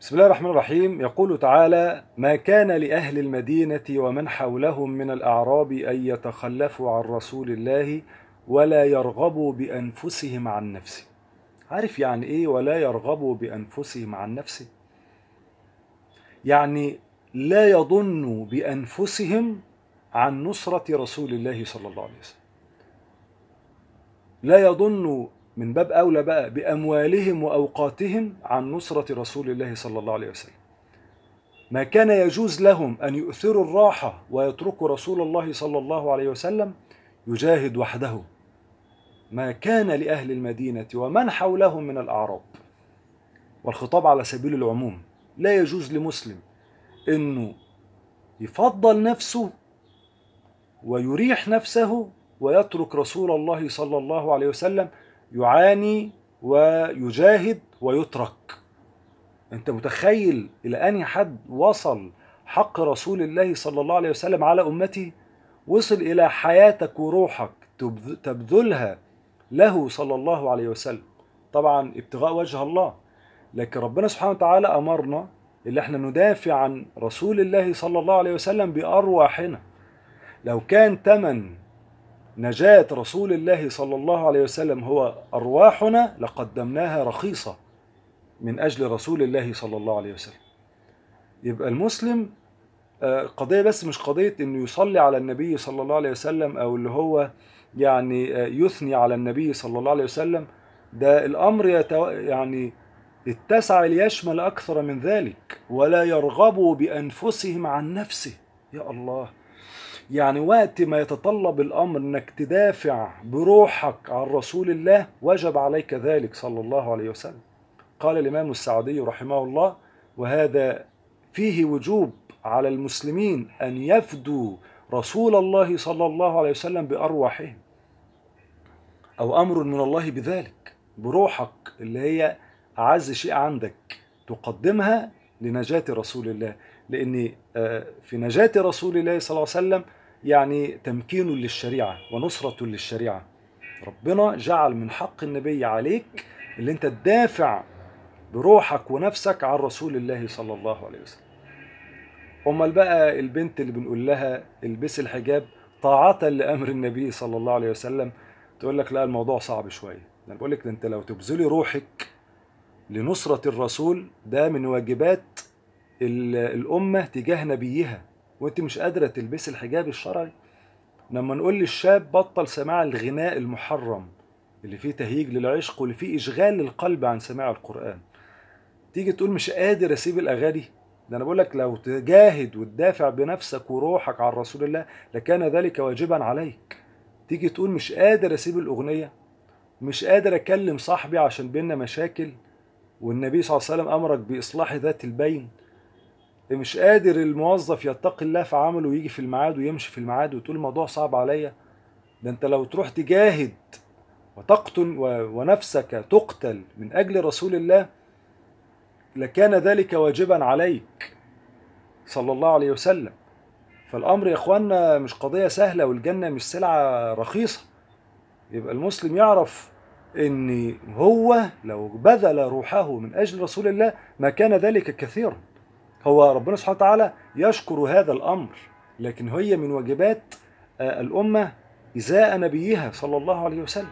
بسم الله الرحمن الرحيم يقول تعالى ما كان لأهل المدينة ومن حولهم من الأعراب أن يتخلفوا عن رسول الله ولا يرغبوا بأنفسهم عن نفسه عارف يعني إيه ولا يرغبوا بأنفسهم عن نفسه يعني لا يظنوا بأنفسهم عن نصرة رسول الله صلى الله عليه وسلم لا يظنوا من باب أولى بقى بأموالهم وأوقاتهم عن نصرة رسول الله صلى الله عليه وسلم ما كان يجوز لهم أن يؤثروا الراحة ويتركوا رسول الله صلى الله عليه وسلم يجاهد وحده ما كان لأهل المدينة ومن حولهم من الأعراب والخطاب على سبيل العموم لا يجوز لمسلم أنه يفضل نفسه ويريح نفسه ويترك رسول الله صلى الله عليه وسلم يعاني ويجاهد ويترك انت متخيل الى اني حد وصل حق رسول الله صلى الله عليه وسلم على امته وصل الى حياتك وروحك تبذلها له صلى الله عليه وسلم طبعا ابتغاء وجه الله لكن ربنا سبحانه وتعالى امرنا اللي احنا ندافع عن رسول الله صلى الله عليه وسلم بارواحنا لو كان تمن نجاة رسول الله صلى الله عليه وسلم هو أرواحنا لقدمناها رخيصة من أجل رسول الله صلى الله عليه وسلم يبقى المسلم آه، قضية بس مش قضية إنه يصلي على النبي صلى الله عليه وسلم أو اللي هو يعني آه، يثني على النبي صلى الله عليه وسلم ده الأمر يتو... يعني اتسع ليشمل أكثر من ذلك ولا يرغبوا بأنفسهم عن نفسه يا الله يعني وقت ما يتطلب الأمر أنك تدافع بروحك عن رسول الله وجب عليك ذلك صلى الله عليه وسلم قال الإمام السعدي رحمه الله وهذا فيه وجوب على المسلمين أن يفدوا رسول الله صلى الله عليه وسلم بأرواحهم أو أمر من الله بذلك بروحك اللي هي أعز شيء عندك تقدمها لنجاة رسول الله لأن آه، في نجاة رسول الله صلى الله عليه وسلم يعني تمكين للشريعة ونصرة للشريعة ربنا جعل من حق النبي عليك اللي انت تدافع بروحك ونفسك عن رسول الله صلى الله عليه وسلم امال بقى البنت اللي بنقول لها البسي الحجاب طاعة لامر النبي صلى الله عليه وسلم تقول لك لا الموضوع صعب شويه انا بقول لك ده انت لو تبذلي روحك لنصرة الرسول ده من واجبات الأمة تجاه نبيها وأنت مش قادرة تلبسي الحجاب الشرعي لما نقول للشاب بطل سماع الغناء المحرم اللي فيه تهيج للعشق واللي فيه إشغال للقلب عن سماع القرآن تيجي تقول مش قادر أسيب الأغاني ده أنا بقول لك لو تجاهد وتدافع بنفسك وروحك عن رسول الله لكان ذلك واجبا عليك تيجي تقول مش قادر أسيب الأغنية مش قادر أكلم صاحبي عشان بينا مشاكل والنبي صلى الله عليه وسلم أمرك بإصلاح ذات البين مش قادر الموظف يتقي الله في عمله ويجي في الميعاد ويمشي في الميعاد وتقول الموضوع صعب عليا ده انت لو تروح تجاهد وتقتل ونفسك تقتل من اجل رسول الله لكان ذلك واجبا عليك صلى الله عليه وسلم فالامر يا اخوانا مش قضيه سهله والجنه مش سلعه رخيصه يبقى المسلم يعرف ان هو لو بذل روحه من اجل رسول الله ما كان ذلك كثيرا هو ربنا سبحانه وتعالى يشكر هذا الأمر لكن هي من واجبات آه، الأمة إزاء نبيها صلى الله عليه وسلم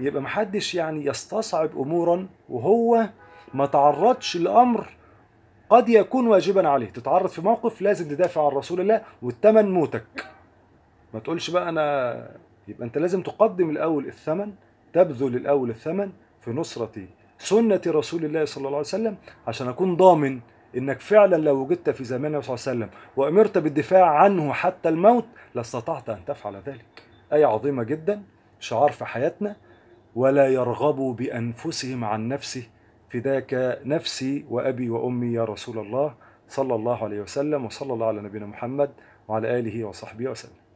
يبقى محدش يعني يستصعب أمورا وهو ما تعرضش لأمر قد يكون واجبا عليه تتعرض في موقف لازم تدافع عن رسول الله والثمن موتك ما تقولش بقى أنا يبقى أنت لازم تقدم الأول الثمن تبذل الأول الثمن في نصرة سنة رسول الله صلى الله عليه وسلم عشان أكون ضامن انك فعلا لو وجدت في زمان النبي صلى الله عليه وسلم وامرت بالدفاع عنه حتى الموت لاستطعت ان تفعل ذلك ايه عظيمه جدا شعار في حياتنا ولا يرغبوا بانفسهم عن نفسه فداك نفسي وابي وامي يا رسول الله صلى الله عليه وسلم وصلى الله على نبينا محمد وعلى اله وصحبه وسلم